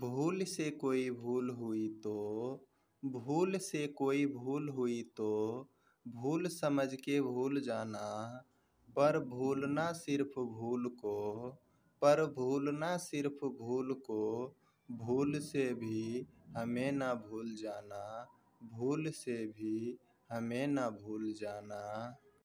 भूल से कोई भूल हुई तो भूल से कोई भूल हुई तो भूल समझ के भूल जाना पर भूलना सिर्फ भूल को पर भूलना सिर्फ भूल को भूल से भी हमें ना भूल जाना भूल से भी हमें ना भूल जाना